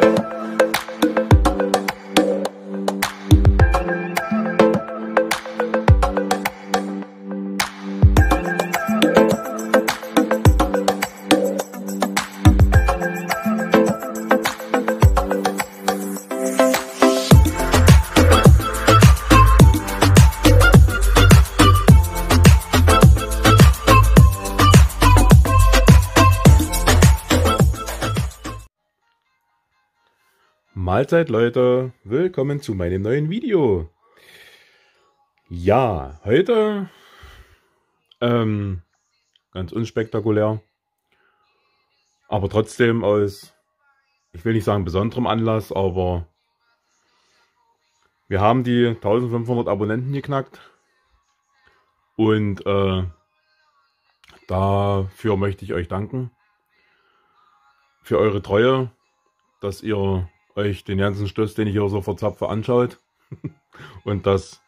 thank you Mahlzeit Leute, willkommen zu meinem neuen Video. Ja, heute ähm, ganz unspektakulär, aber trotzdem aus, ich will nicht sagen besonderem Anlass, aber wir haben die 1500 Abonnenten geknackt und äh, dafür möchte ich euch danken, für eure Treue, dass ihr euch den ganzen Stoß, den ich hier so verzapfe, anschaut und das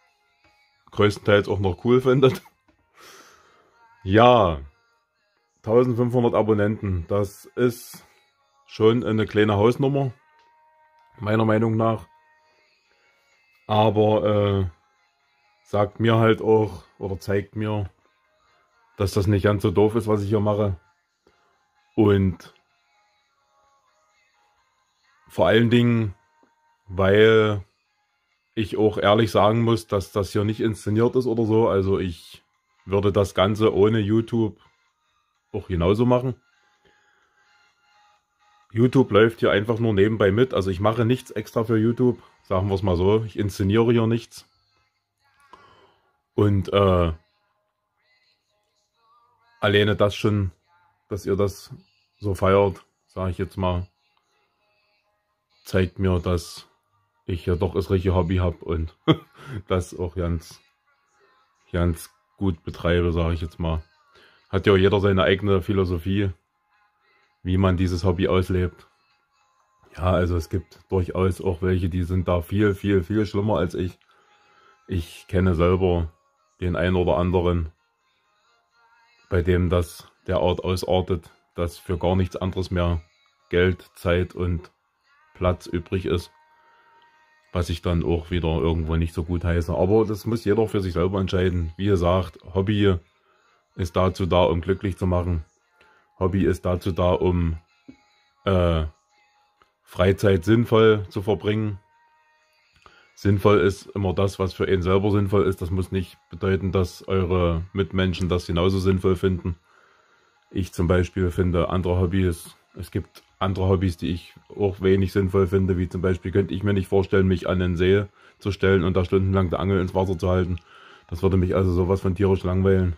größtenteils auch noch cool findet. Ja, 1500 Abonnenten, das ist schon eine kleine Hausnummer, meiner Meinung nach. Aber äh, sagt mir halt auch oder zeigt mir, dass das nicht ganz so doof ist, was ich hier mache. Und vor allen Dingen, weil ich auch ehrlich sagen muss, dass das hier nicht inszeniert ist oder so. Also ich würde das Ganze ohne YouTube auch genauso machen. YouTube läuft hier einfach nur nebenbei mit. Also ich mache nichts extra für YouTube, sagen wir es mal so. Ich inszeniere hier nichts. Und äh, alleine das schon, dass ihr das so feiert, sage ich jetzt mal, zeigt mir, dass ich ja doch das richtige Hobby habe und das auch ganz, ganz gut betreibe, sage ich jetzt mal. Hat ja jeder seine eigene Philosophie, wie man dieses Hobby auslebt. Ja, also es gibt durchaus auch welche, die sind da viel, viel, viel schlimmer als ich. Ich kenne selber den einen oder anderen, bei dem das der Art ausartet, dass für gar nichts anderes mehr Geld, Zeit und Platz übrig ist. Was ich dann auch wieder irgendwo nicht so gut heiße. Aber das muss jeder für sich selber entscheiden. Wie ihr sagt, Hobby ist dazu da, um glücklich zu machen. Hobby ist dazu da, um äh, Freizeit sinnvoll zu verbringen. Sinnvoll ist immer das, was für ihn selber sinnvoll ist. Das muss nicht bedeuten, dass eure Mitmenschen das genauso sinnvoll finden. Ich zum Beispiel finde andere Hobbys. Es gibt andere Hobbys, die ich auch wenig sinnvoll finde, wie zum Beispiel könnte ich mir nicht vorstellen, mich an den See zu stellen und da stundenlang die Angel ins Wasser zu halten. Das würde mich also sowas von tierisch langweilen.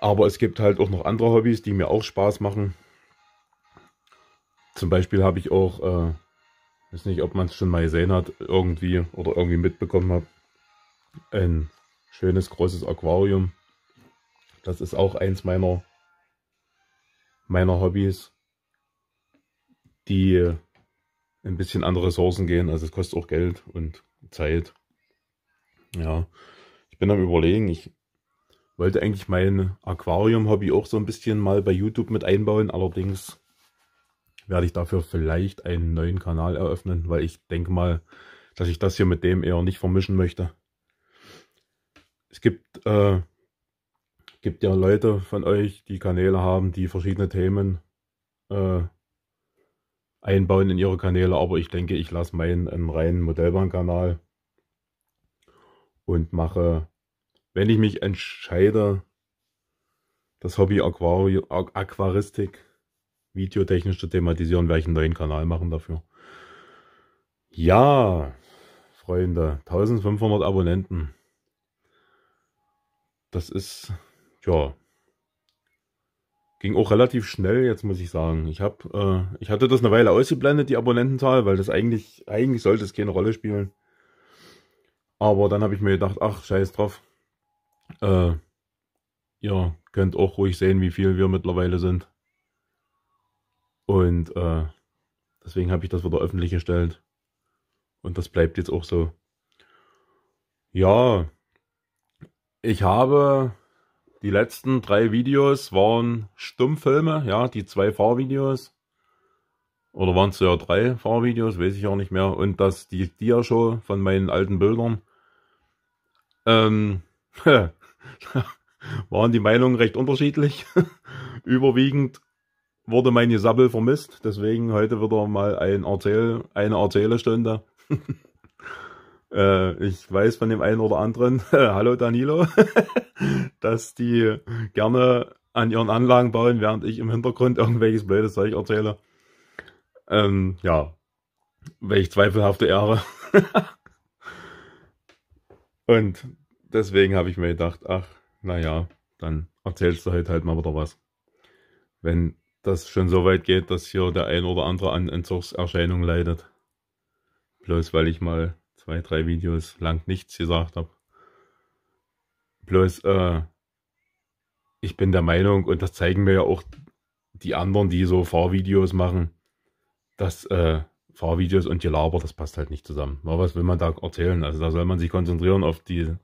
Aber es gibt halt auch noch andere Hobbys, die mir auch Spaß machen. Zum Beispiel habe ich auch, äh, weiß nicht, ob man es schon mal gesehen hat, irgendwie oder irgendwie mitbekommen habe, ein schönes großes Aquarium. Das ist auch eins meiner, meiner Hobbys die ein bisschen andere Ressourcen gehen. Also es kostet auch Geld und Zeit. Ja, ich bin am überlegen, ich wollte eigentlich mein Aquarium-Hobby auch so ein bisschen mal bei YouTube mit einbauen. Allerdings werde ich dafür vielleicht einen neuen Kanal eröffnen, weil ich denke mal, dass ich das hier mit dem eher nicht vermischen möchte. Es gibt, äh, gibt ja Leute von euch, die Kanäle haben, die verschiedene Themen äh, einbauen in ihre Kanäle, aber ich denke, ich lasse meinen einen reinen Modellbahnkanal und mache, wenn ich mich entscheide, das Hobby Aquari Aquaristik videotechnisch zu thematisieren, werde ich einen neuen Kanal machen dafür. Ja, Freunde, 1500 Abonnenten. Das ist, ja, ging auch relativ schnell, jetzt muss ich sagen. Ich hab, äh, ich hatte das eine Weile ausgeblendet, die Abonnentenzahl, weil das eigentlich, eigentlich sollte es keine Rolle spielen. Aber dann habe ich mir gedacht, ach, scheiß drauf. Äh, ihr könnt auch ruhig sehen, wie viel wir mittlerweile sind. Und äh, deswegen habe ich das wieder öffentlich gestellt. Und das bleibt jetzt auch so. Ja, ich habe die letzten drei Videos waren Stummfilme, ja, die zwei Fahrvideos. Oder waren es ja drei Fahrvideos, weiß ich auch nicht mehr. Und das, die Dia-Show von meinen alten Bildern. Ähm, waren die Meinungen recht unterschiedlich. Überwiegend wurde mein Gesabbel vermisst, deswegen heute wieder mal ein Erzähl, eine Erzählestunde. Äh, ich weiß von dem einen oder anderen, hallo Danilo, dass die gerne an ihren Anlagen bauen, während ich im Hintergrund irgendwelches blödes Zeug erzähle. Ähm, ja, welch zweifelhafte Ehre. Und deswegen habe ich mir gedacht, ach, naja, dann erzählst du heute halt mal wieder was. Wenn das schon so weit geht, dass hier der ein oder andere an Entzugserscheinungen leidet. Bloß weil ich mal zwei, drei Videos lang nichts gesagt habe. Bloß, äh, ich bin der Meinung, und das zeigen mir ja auch die anderen, die so Fahrvideos machen, dass äh, Fahrvideos und Gelaber, das passt halt nicht zusammen. Aber was will man da erzählen? Also da soll man sich konzentrieren auf die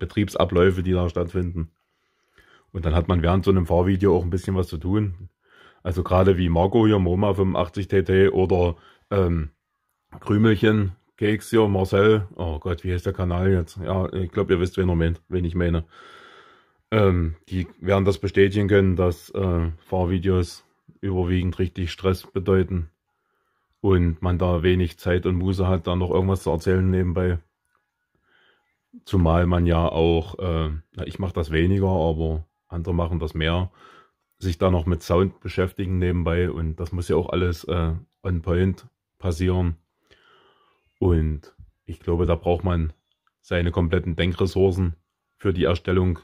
Betriebsabläufe, die da stattfinden. Und dann hat man während so einem Fahrvideo auch ein bisschen was zu tun. Also gerade wie Marco hier, Moma 85 TT oder ähm, Krümelchen, Keksio, Marcel, oh Gott, wie heißt der Kanal jetzt? Ja, ich glaube, ihr wisst, wen, er meint, wen ich meine. Ähm, die werden das bestätigen können, dass äh, Fahrvideos überwiegend richtig Stress bedeuten und man da wenig Zeit und Muße hat, da noch irgendwas zu erzählen nebenbei. Zumal man ja auch, äh, ich mache das weniger, aber andere machen das mehr, sich da noch mit Sound beschäftigen nebenbei und das muss ja auch alles äh, on point passieren. Und ich glaube, da braucht man seine kompletten Denkressourcen für die Erstellung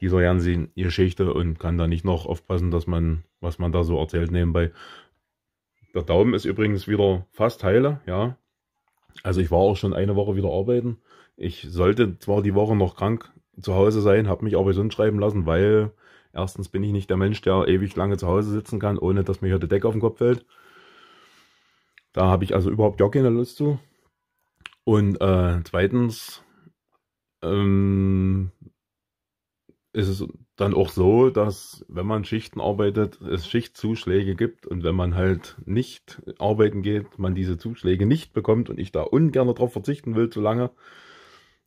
dieser ganzen Geschichte und kann da nicht noch aufpassen, dass man, was man da so erzählt nebenbei. Der Daumen ist übrigens wieder fast heile, ja. Also ich war auch schon eine Woche wieder arbeiten. Ich sollte zwar die Woche noch krank zu Hause sein, habe mich aber gesund schreiben lassen, weil erstens bin ich nicht der Mensch, der ewig lange zu Hause sitzen kann, ohne dass mir hier der Deck auf den Kopf fällt. Da habe ich also überhaupt gar keine Lust zu. Und äh, zweitens ähm, ist es dann auch so, dass wenn man Schichten arbeitet, es Schichtzuschläge gibt und wenn man halt nicht arbeiten geht, man diese Zuschläge nicht bekommt und ich da ungern darauf verzichten will zu lange.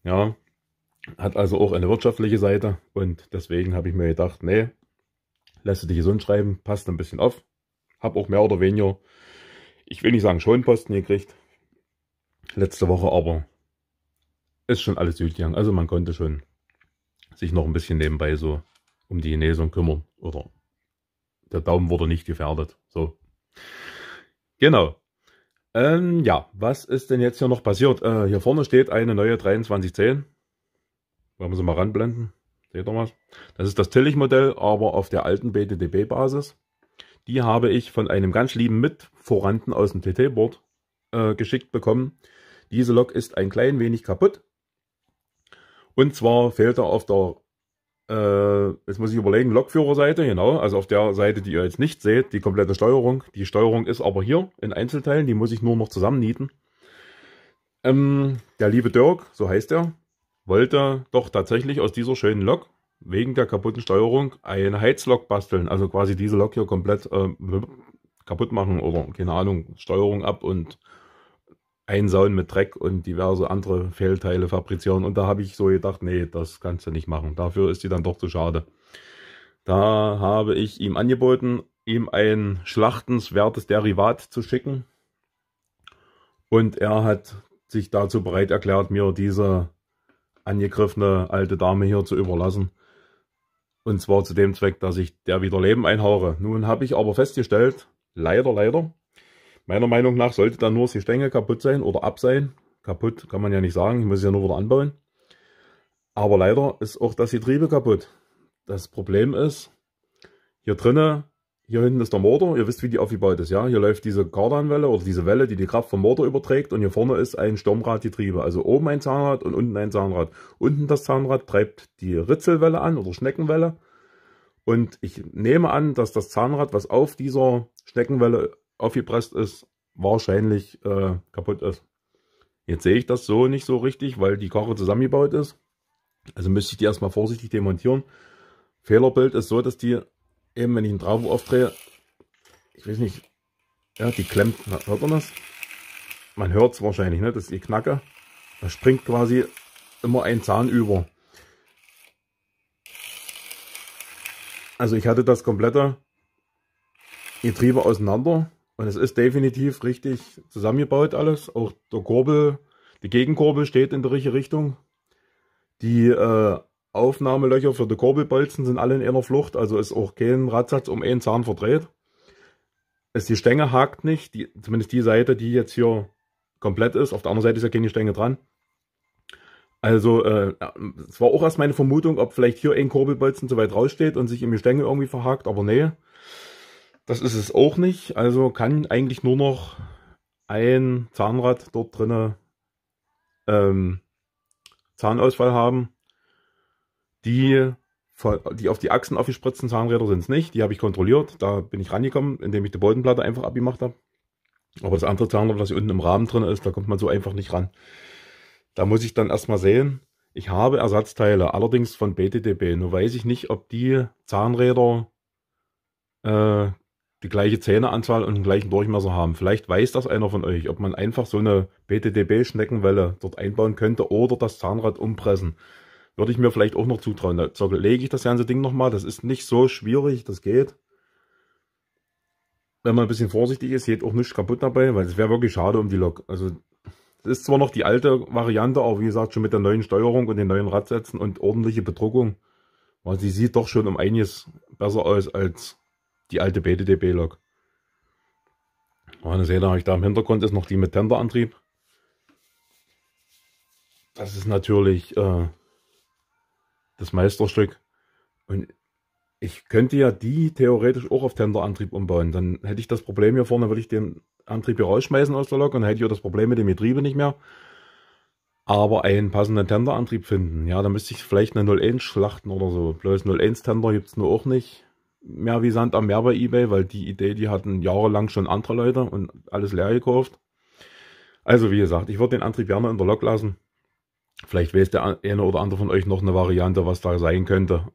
Ja, hat also auch eine wirtschaftliche Seite und deswegen habe ich mir gedacht, nee, lässt du dich gesund schreiben, passt ein bisschen auf, hab auch mehr oder weniger ich will nicht sagen Schonposten gekriegt. Letzte Woche aber ist schon alles gut gegangen. Also man konnte schon sich noch ein bisschen nebenbei so um die Genesung kümmern. Oder der Daumen wurde nicht gefährdet. So. Genau. Ähm, ja, was ist denn jetzt hier noch passiert? Äh, hier vorne steht eine neue 2310. Wollen wir sie mal ranblenden? Seht ihr was? Das ist das Tillich-Modell, aber auf der alten BTDB-Basis. Die habe ich von einem ganz lieben Mitvoranden aus dem TT-Board äh, geschickt bekommen. Diese Lok ist ein klein wenig kaputt. Und zwar fehlt da auf der, äh, jetzt muss ich überlegen, Lokführerseite, genau, also auf der Seite, die ihr jetzt nicht seht, die komplette Steuerung. Die Steuerung ist aber hier in Einzelteilen, die muss ich nur noch zusammennieten. Ähm, der liebe Dirk, so heißt er, wollte doch tatsächlich aus dieser schönen Lok wegen der kaputten Steuerung eine Heizlok basteln. Also quasi diese Lok hier komplett äh, kaputt machen oder keine Ahnung, Steuerung ab und einsauen mit Dreck und diverse andere Fehlteile fabrizieren. Und da habe ich so gedacht, nee, das kannst du nicht machen. Dafür ist die dann doch zu schade. Da habe ich ihm angeboten, ihm ein schlachtenswertes Derivat zu schicken. Und er hat sich dazu bereit erklärt, mir diese angegriffene alte Dame hier zu überlassen. Und zwar zu dem Zweck, dass ich der wieder Leben einhaure. Nun habe ich aber festgestellt, leider, leider, meiner Meinung nach sollte dann nur die Stängel kaputt sein oder ab sein. Kaputt kann man ja nicht sagen, ich muss ja nur wieder anbauen. Aber leider ist auch das Getriebe kaputt. Das Problem ist, hier drinnen hier hinten ist der Motor, ihr wisst, wie die aufgebaut ist, ja? Hier läuft diese Kardanwelle oder diese Welle, die die Kraft vom Motor überträgt und hier vorne ist ein Sturmradgetriebe, also oben ein Zahnrad und unten ein Zahnrad. Unten das Zahnrad treibt die Ritzelwelle an oder Schneckenwelle und ich nehme an, dass das Zahnrad, was auf dieser Schneckenwelle aufgepresst ist, wahrscheinlich äh, kaputt ist. Jetzt sehe ich das so nicht so richtig, weil die Karre zusammengebaut ist. Also müsste ich die erstmal vorsichtig demontieren. Fehlerbild ist so, dass die eben, wenn ich einen Trauben aufdrehe, ich weiß nicht, ja, die klemmt, hört man das? Man hört es wahrscheinlich, ne? dass ist die Knacke. Da springt quasi immer ein Zahn über. Also ich hatte das komplette Getriebe auseinander und es ist definitiv richtig zusammengebaut alles. Auch der Kurbel, die Gegenkurbel steht in der richtige Richtung. Die äh, Aufnahmelöcher für die Kurbelbolzen sind alle in einer Flucht, also ist auch kein Radsatz um einen Zahn verdreht. Es, die Stänge hakt nicht, die, zumindest die Seite, die jetzt hier komplett ist. Auf der anderen Seite ist ja keine Stänge dran. Also, äh, es äh, war auch erst meine Vermutung, ob vielleicht hier ein Kurbelbolzen zu weit raussteht und sich im Gestänge irgendwie verhakt, aber nee, das ist es auch nicht. Also kann eigentlich nur noch ein Zahnrad dort drinnen ähm, Zahnausfall haben. Die, die auf die Achsen aufgespritzten Zahnräder sind es nicht. Die habe ich kontrolliert. Da bin ich rangekommen, indem ich die Bodenplatte einfach abgemacht habe. Aber das andere Zahnrad, was hier unten im Rahmen drin ist, da kommt man so einfach nicht ran. Da muss ich dann erstmal sehen. Ich habe Ersatzteile, allerdings von BTDB. Nur weiß ich nicht, ob die Zahnräder äh, die gleiche Zähneanzahl und den gleichen Durchmesser haben. Vielleicht weiß das einer von euch, ob man einfach so eine BTDB-Schneckenwelle dort einbauen könnte oder das Zahnrad umpressen würde ich mir vielleicht auch noch zutrauen. Da zerlege ich das ganze Ding nochmal. Das ist nicht so schwierig, das geht. Wenn man ein bisschen vorsichtig ist, geht auch nichts kaputt dabei, weil es wäre wirklich schade um die Lok. Also es ist zwar noch die alte Variante, aber wie gesagt, schon mit der neuen Steuerung und den neuen Radsätzen und ordentliche Bedruckung. Weil sie sieht doch schon um einiges besser aus als die alte BDDB-Lok. Und seht ihr, da im Hintergrund ist noch die mit Tenderantrieb. Das ist natürlich äh, das Meisterstück. Und ich könnte ja die theoretisch auch auf Tenderantrieb umbauen. Dann hätte ich das Problem hier vorne, würde ich den Antrieb hier rausschmeißen aus der Lok und hätte ich auch das Problem mit dem Getriebe nicht mehr. Aber einen passenden Tenderantrieb finden, ja, da müsste ich vielleicht eine 01 schlachten oder so. Bloß 01 Tender gibt es nur auch nicht mehr wie Sand am Meer bei eBay, weil die Idee, die hatten jahrelang schon andere Leute und alles leer gekauft. Also wie gesagt, ich würde den Antrieb gerne in der Lok lassen. Vielleicht weiß der eine oder andere von euch noch eine Variante, was da sein könnte.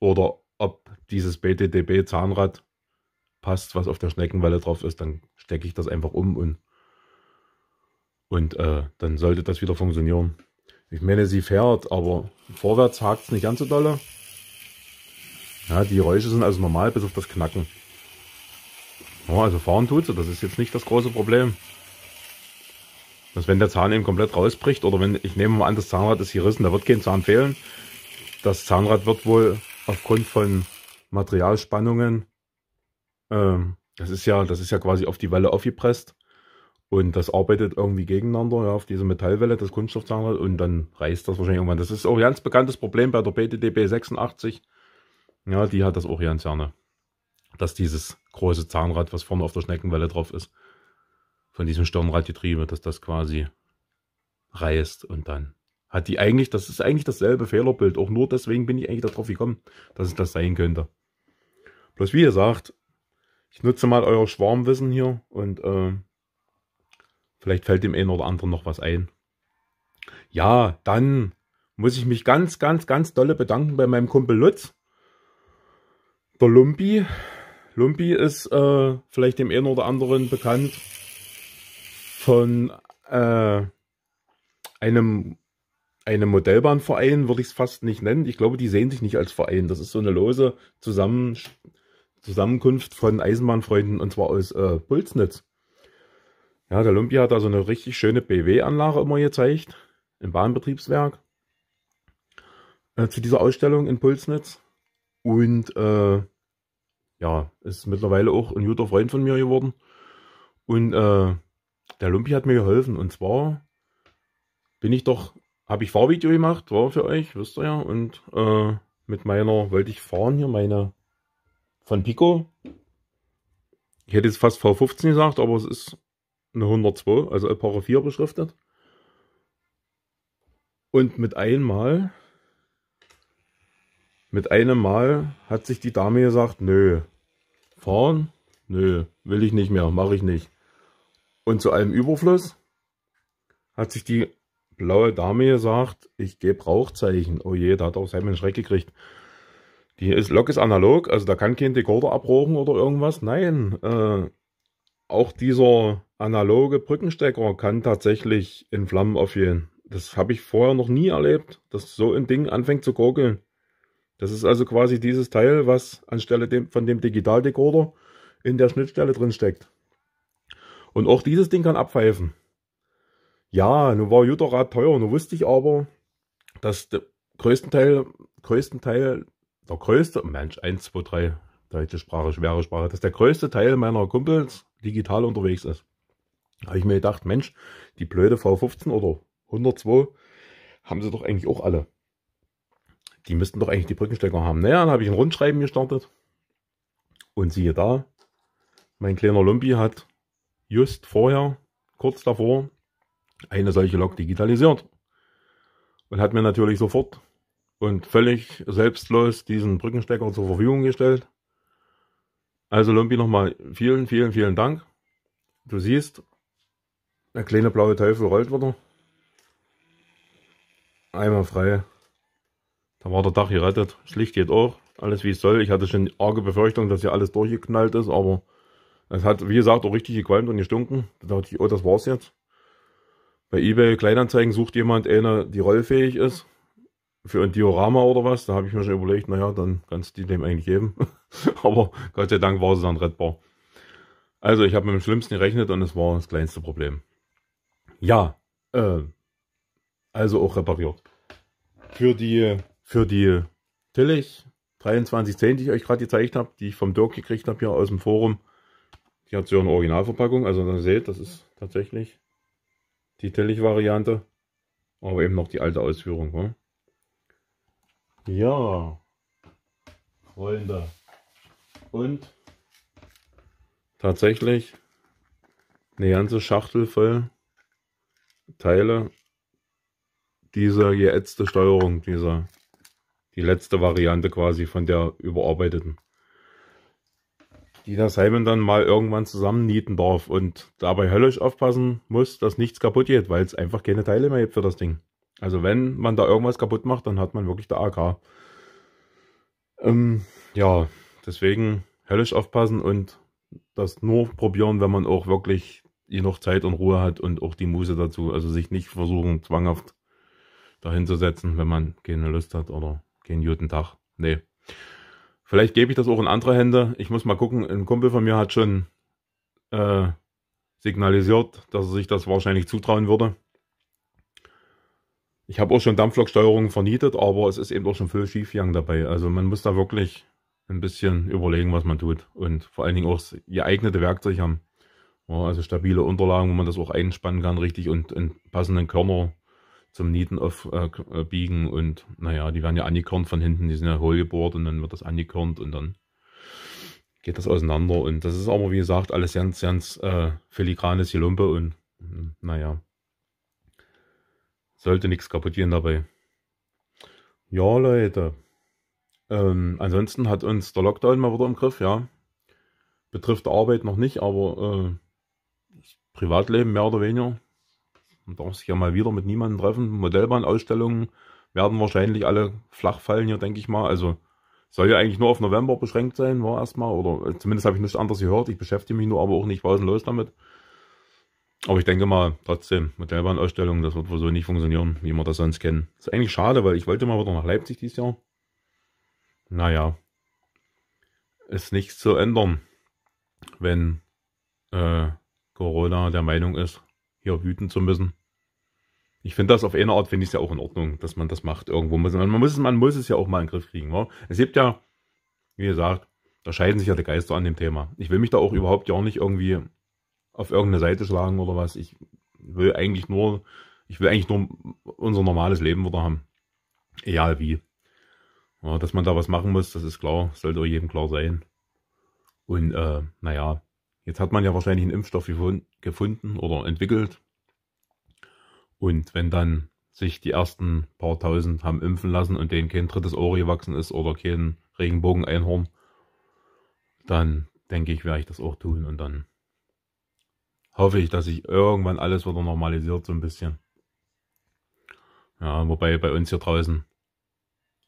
Oder ob dieses BTDB-Zahnrad passt, was auf der Schneckenwelle drauf ist, dann stecke ich das einfach um und, und äh, dann sollte das wieder funktionieren. Ich meine, sie fährt, aber vorwärts hakt es nicht ganz so dolle. Ja, die Geräusche sind also normal, bis auf das Knacken. Ja, also fahren tut sie, das ist jetzt nicht das große Problem. Also wenn der Zahn eben komplett rausbricht oder wenn, ich nehme mal an, das Zahnrad ist gerissen, da wird kein Zahn fehlen. Das Zahnrad wird wohl aufgrund von Materialspannungen, ähm, das ist ja, das ist ja quasi auf die Welle aufgepresst. Und das arbeitet irgendwie gegeneinander, ja, auf diese Metallwelle, das Kunststoffzahnrad, und dann reißt das wahrscheinlich irgendwann. Das ist auch ein ganz bekanntes Problem bei der BTDB 86. Ja, die hat das auch ganz gerne. Dass dieses große Zahnrad, was vorne auf der Schneckenwelle drauf ist, von diesem Sturmradgetriebe, dass das quasi reißt und dann hat die eigentlich, das ist eigentlich dasselbe Fehlerbild. Auch nur deswegen bin ich eigentlich darauf gekommen, dass es das sein könnte. Bloß wie gesagt, ich nutze mal euer Schwarmwissen hier und äh, vielleicht fällt dem einen oder anderen noch was ein. Ja, dann muss ich mich ganz, ganz, ganz dolle bedanken bei meinem Kumpel Lutz. Der Lumpi. Lumpi ist äh, vielleicht dem einen oder anderen bekannt von äh, einem, einem Modellbahnverein, würde ich es fast nicht nennen. Ich glaube, die sehen sich nicht als Verein. Das ist so eine lose Zusammen Zusammenkunft von Eisenbahnfreunden und zwar aus äh, Pulsnitz. Ja, der Lumpi hat da so eine richtig schöne BW-Anlage immer gezeigt im Bahnbetriebswerk äh, zu dieser Ausstellung in Pulsnitz. Und äh, ja, ist mittlerweile auch ein guter Freund von mir geworden. Und äh, der Lumpi hat mir geholfen. Und zwar bin ich doch, habe ich Fahrvideo gemacht, war für euch, wisst ihr ja. Und äh, mit meiner, wollte ich fahren hier, meine von Pico. Ich hätte jetzt fast V15 gesagt, aber es ist eine 102, also Alpara 4 beschriftet. Und mit einmal, mit einem Mal hat sich die Dame gesagt, nö, fahren, nö, will ich nicht mehr, mache ich nicht. Und zu allem Überfluss hat sich die blaue Dame gesagt, ich gebe Rauchzeichen. Oh je, da hat auch Simon Schreck gekriegt. Die ist, Lok ist analog, also da kann kein Decoder abrochen oder irgendwas. Nein, äh, auch dieser analoge Brückenstecker kann tatsächlich in Flammen aufgehen. Das habe ich vorher noch nie erlebt, dass so ein Ding anfängt zu gurgeln. Das ist also quasi dieses Teil, was anstelle dem, von dem Digitaldecoder in der Schnittstelle drin steckt. Und auch dieses Ding kann abpfeifen. Ja, nun war Jutterrad teuer, nun wusste ich aber, dass der größten Teil, größten Teil, der größte, Mensch, 1, 2, 3, deutsche Sprache, schwere Sprache, dass der größte Teil meiner Kumpels digital unterwegs ist. Da habe ich mir gedacht, Mensch, die blöde V15 oder 102 haben sie doch eigentlich auch alle. Die müssten doch eigentlich die Brückenstecker haben. Naja, dann habe ich ein Rundschreiben gestartet. Und siehe da, mein kleiner Lumpi hat just vorher, kurz davor, eine solche Lok digitalisiert. Und hat mir natürlich sofort und völlig selbstlos diesen Brückenstecker zur Verfügung gestellt. Also Lumpi nochmal vielen, vielen, vielen Dank. Du siehst, der kleine blaue Teufel rollt wieder. Einmal frei. Da war der Dach gerettet. Schlicht geht auch. Alles wie es soll. Ich hatte schon arge Befürchtung, dass hier alles durchgeknallt ist, aber es hat, wie gesagt, auch richtig gequalmt und gestunken. Da dachte ich, oh, das war's jetzt. Bei eBay Kleinanzeigen sucht jemand eine, die rollfähig ist. Für ein Diorama oder was. Da habe ich mir schon überlegt, naja, dann kannst du die dem eigentlich geben. Aber Gott sei Dank war es dann rettbar. Also, ich habe mit dem Schlimmsten gerechnet und es war das kleinste Problem. Ja, äh, also auch repariert. Für die, für die Tillich 2310, die ich euch gerade gezeigt habe, die ich vom Dirk gekriegt habe hier aus dem Forum, die hat sie auch in Originalverpackung. Also dann seht, das ist tatsächlich die Tellig-Variante. Aber eben noch die alte Ausführung. Ne? Ja, Freunde. Und tatsächlich eine ganze Schachtel voll Teile dieser geätzte Steuerung, dieser die letzte Variante quasi von der überarbeiteten die der Simon dann mal irgendwann zusammennieten darf und dabei höllisch aufpassen muss, dass nichts kaputt geht, weil es einfach keine Teile mehr gibt für das Ding. Also wenn man da irgendwas kaputt macht, dann hat man wirklich der AK. Ähm, ja, deswegen höllisch aufpassen und das nur probieren, wenn man auch wirklich genug Zeit und Ruhe hat und auch die Muße dazu. Also sich nicht versuchen, zwanghaft dahin zu setzen, wenn man keine Lust hat oder keinen guten Tag. Nee. Vielleicht gebe ich das auch in andere Hände. Ich muss mal gucken. Ein Kumpel von mir hat schon äh, signalisiert, dass er sich das wahrscheinlich zutrauen würde. Ich habe auch schon Dampfloksteuerungen vernietet, aber es ist eben auch schon viel schiefgegangen dabei. Also man muss da wirklich ein bisschen überlegen, was man tut und vor allen Dingen auch das geeignete Werkzeug haben. Ja, also stabile Unterlagen, wo man das auch einspannen kann richtig und einen passenden Körner zum Nieten aufbiegen. Äh, äh und naja, die werden ja angekörnt von hinten, die sind ja hohl gebohrt und dann wird das angekörnt und dann geht das auseinander. Und das ist aber, wie gesagt, alles ganz, ganz äh, filigranes Lumpe und hm, naja, sollte nichts kaputt gehen dabei. Ja, Leute. Ähm, ansonsten hat uns der Lockdown mal wieder im Griff, ja. Betrifft Arbeit noch nicht, aber äh, Privatleben mehr oder weniger. Man darf sich ja mal wieder mit niemandem treffen. Modellbahnausstellungen werden wahrscheinlich alle flach fallen hier, denke ich mal. Also soll ja eigentlich nur auf November beschränkt sein, war erstmal. Oder äh, zumindest habe ich nichts anderes gehört. Ich beschäftige mich nur aber auch nicht, was los damit. Aber ich denke mal, trotzdem, Modellbahnausstellungen, das wird wohl so nicht funktionieren, wie wir das sonst kennen. Ist eigentlich schade, weil ich wollte mal wieder nach Leipzig dieses Jahr. Naja, ist nichts zu ändern, wenn äh, Corona der Meinung ist, hier wüten zu müssen. Ich finde das auf eine Art, finde ich es ja auch in Ordnung, dass man das macht irgendwo. Muss, man, man muss es, man muss es ja auch mal in den Griff kriegen. Wa? Es gibt ja, wie gesagt, da scheiden sich ja die Geister an dem Thema. Ich will mich da auch überhaupt ja auch nicht irgendwie auf irgendeine Seite schlagen oder was. Ich will eigentlich nur, ich will eigentlich nur unser normales Leben wieder haben. Egal wie. Ja, dass man da was machen muss, das ist klar, sollte jedem klar sein. Und äh, naja, Jetzt hat man ja wahrscheinlich einen Impfstoff gefunden oder entwickelt. Und wenn dann sich die ersten paar tausend haben impfen lassen und denen kein drittes Ohr gewachsen ist oder kein Regenbogen-Einhorn, dann denke ich, werde ich das auch tun und dann hoffe ich, dass sich irgendwann alles wieder normalisiert so ein bisschen. Ja, wobei bei uns hier draußen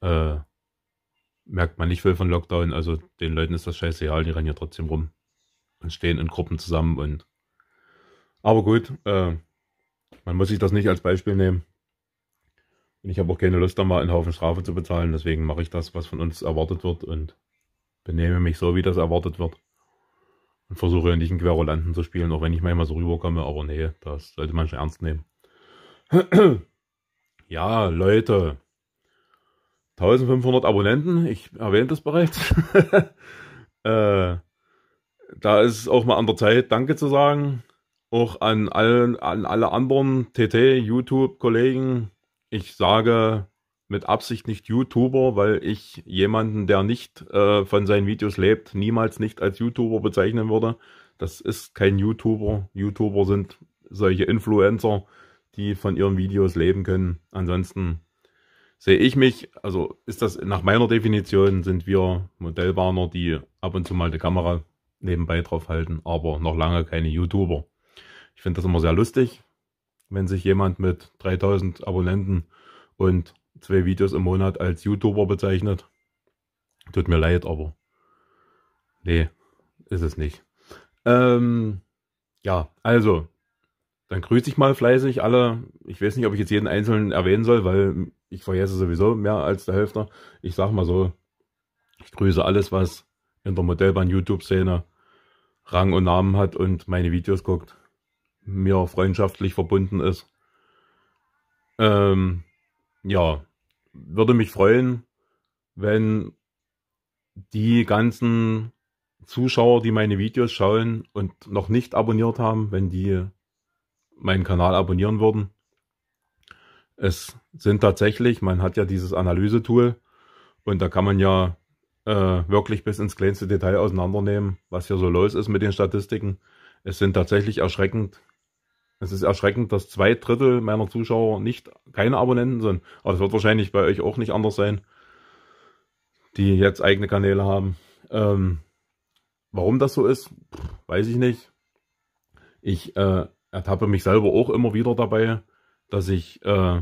äh, merkt man nicht viel von Lockdown, also den Leuten ist das scheißegal, die rennen hier trotzdem rum und stehen in Gruppen zusammen und aber gut, äh, man muss sich das nicht als Beispiel nehmen. Und ich habe auch keine Lust, da mal einen Haufen Strafe zu bezahlen. Deswegen mache ich das, was von uns erwartet wird und benehme mich so, wie das erwartet wird. Und versuche nicht einen Querulanten zu spielen, auch wenn ich manchmal so rüberkomme. Aber nee, das sollte man schon ernst nehmen. ja, Leute. 1500 Abonnenten, ich erwähnte das bereits. äh, da ist es auch mal an der Zeit, Danke zu sagen. Auch an, allen, an alle anderen TT, YouTube-Kollegen. Ich sage mit Absicht nicht YouTuber, weil ich jemanden, der nicht äh, von seinen Videos lebt, niemals nicht als YouTuber bezeichnen würde. Das ist kein YouTuber. YouTuber sind solche Influencer, die von ihren Videos leben können. Ansonsten sehe ich mich, also ist das nach meiner Definition, sind wir Modellbahner, die ab und zu mal die Kamera nebenbei drauf halten, aber noch lange keine YouTuber. Ich finde das immer sehr lustig, wenn sich jemand mit 3000 Abonnenten und zwei Videos im Monat als YouTuber bezeichnet. Tut mir leid, aber nee, ist es nicht. Ähm, ja, also, dann grüße ich mal fleißig alle. Ich weiß nicht, ob ich jetzt jeden Einzelnen erwähnen soll, weil ich vergesse sowieso mehr als der Hälfte. Ich sag mal so, ich grüße alles, was in der Modellbahn-YouTube-Szene Rang und Namen hat und meine Videos guckt, mir freundschaftlich verbunden ist. Ähm, ja, würde mich freuen, wenn die ganzen Zuschauer, die meine Videos schauen und noch nicht abonniert haben, wenn die meinen Kanal abonnieren würden. Es sind tatsächlich, man hat ja dieses Analyse-Tool und da kann man ja äh, wirklich bis ins kleinste Detail auseinandernehmen, was hier so los ist mit den Statistiken. Es sind tatsächlich erschreckend. Es ist erschreckend, dass zwei Drittel meiner Zuschauer nicht keine Abonnenten sind. Aber das wird wahrscheinlich bei euch auch nicht anders sein, die jetzt eigene Kanäle haben. Ähm, warum das so ist, weiß ich nicht. Ich äh, ertappe mich selber auch immer wieder dabei, dass ich äh,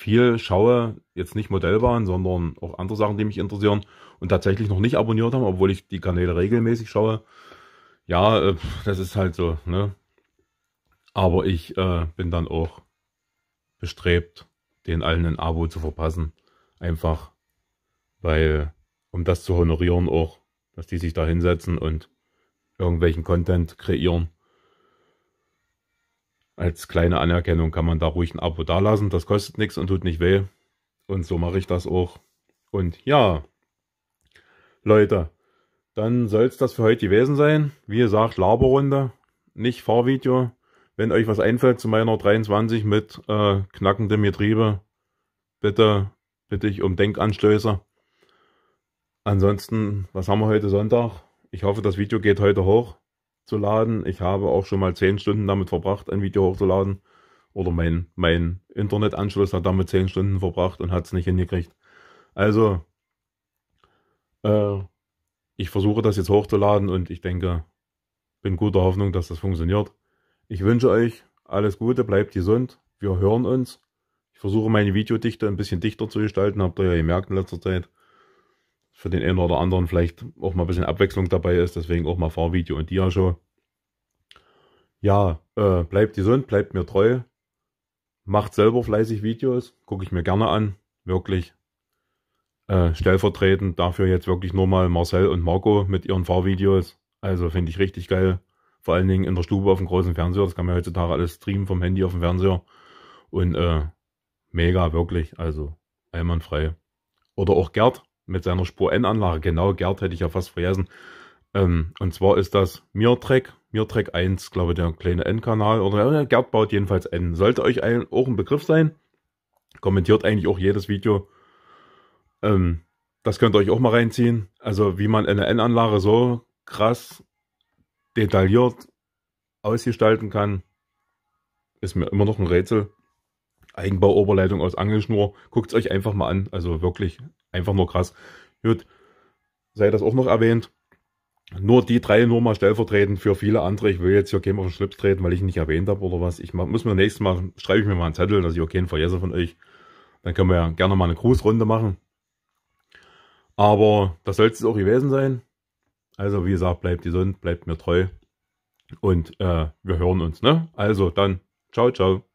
viel schaue, jetzt nicht Modellbahn, sondern auch andere Sachen, die mich interessieren und tatsächlich noch nicht abonniert haben, obwohl ich die Kanäle regelmäßig schaue. Ja, äh, das ist halt so, ne? Aber ich äh, bin dann auch bestrebt, den allen ein Abo zu verpassen. Einfach, weil, um das zu honorieren auch, dass die sich da hinsetzen und irgendwelchen Content kreieren als kleine Anerkennung kann man da ruhig ein Abo dalassen. Das kostet nichts und tut nicht weh. Und so mache ich das auch. Und ja, Leute, dann soll es das für heute gewesen sein. Wie gesagt, Laberrunde, nicht Fahrvideo. Wenn euch was einfällt zu meiner 23 mit äh, knackendem Getriebe, bitte bitte ich um Denkanstöße. Ansonsten, was haben wir heute Sonntag? Ich hoffe, das Video geht heute hoch laden. Ich habe auch schon mal zehn Stunden damit verbracht, ein Video hochzuladen. Oder mein, mein Internetanschluss hat damit zehn Stunden verbracht und hat es nicht hingekriegt. Also, äh, ich versuche das jetzt hochzuladen und ich denke, bin guter Hoffnung, dass das funktioniert. Ich wünsche euch alles Gute, bleibt gesund. Wir hören uns. Ich versuche meine Videodichte ein bisschen dichter zu gestalten, habt ihr ja gemerkt in letzter Zeit für den einen oder anderen vielleicht auch mal ein bisschen Abwechslung dabei ist. Deswegen auch mal Fahrvideo und Dia-Show. Ja, äh, bleibt gesund, bleibt mir treu. Macht selber fleißig Videos, gucke ich mir gerne an. Wirklich. Äh, stellvertretend dafür jetzt wirklich nur mal Marcel und Marco mit ihren Fahrvideos. Also finde ich richtig geil. Vor allen Dingen in der Stube auf dem großen Fernseher. Das kann man heutzutage alles streamen vom Handy auf dem Fernseher. Und äh, mega, wirklich. Also einwandfrei. Oder auch Gerd, mit seiner Spur-N-Anlage. Genau, Gerd hätte ich ja fast vergessen. Ähm, und zwar ist das Mirtrek, Mirtrek 1, glaube ich, der kleine N-Kanal. Oder äh, Gerd baut jedenfalls N. Sollte euch ein, auch ein Begriff sein. Kommentiert eigentlich auch jedes Video. Ähm, das könnt ihr euch auch mal reinziehen. Also, wie man eine N-Anlage so krass detailliert ausgestalten kann, ist mir immer noch ein Rätsel. Eigenbau-Oberleitung aus Angelschnur. Guckt es euch einfach mal an. Also wirklich einfach nur krass. Gut, sei das auch noch erwähnt. Nur die drei nur mal stellvertretend für viele andere. Ich will jetzt hier keinen auf den Schlips treten, weil ich ihn nicht erwähnt habe oder was. Ich muss mir nächstes Mal, schreibe ich mir mal einen Zettel, dass ich auch keinen vergesse von euch. Dann können wir ja gerne mal eine Grußrunde machen. Aber das soll es auch gewesen sein. Also wie gesagt, bleibt gesund, bleibt mir treu. Und äh, wir hören uns. Ne? Also dann, ciao, ciao.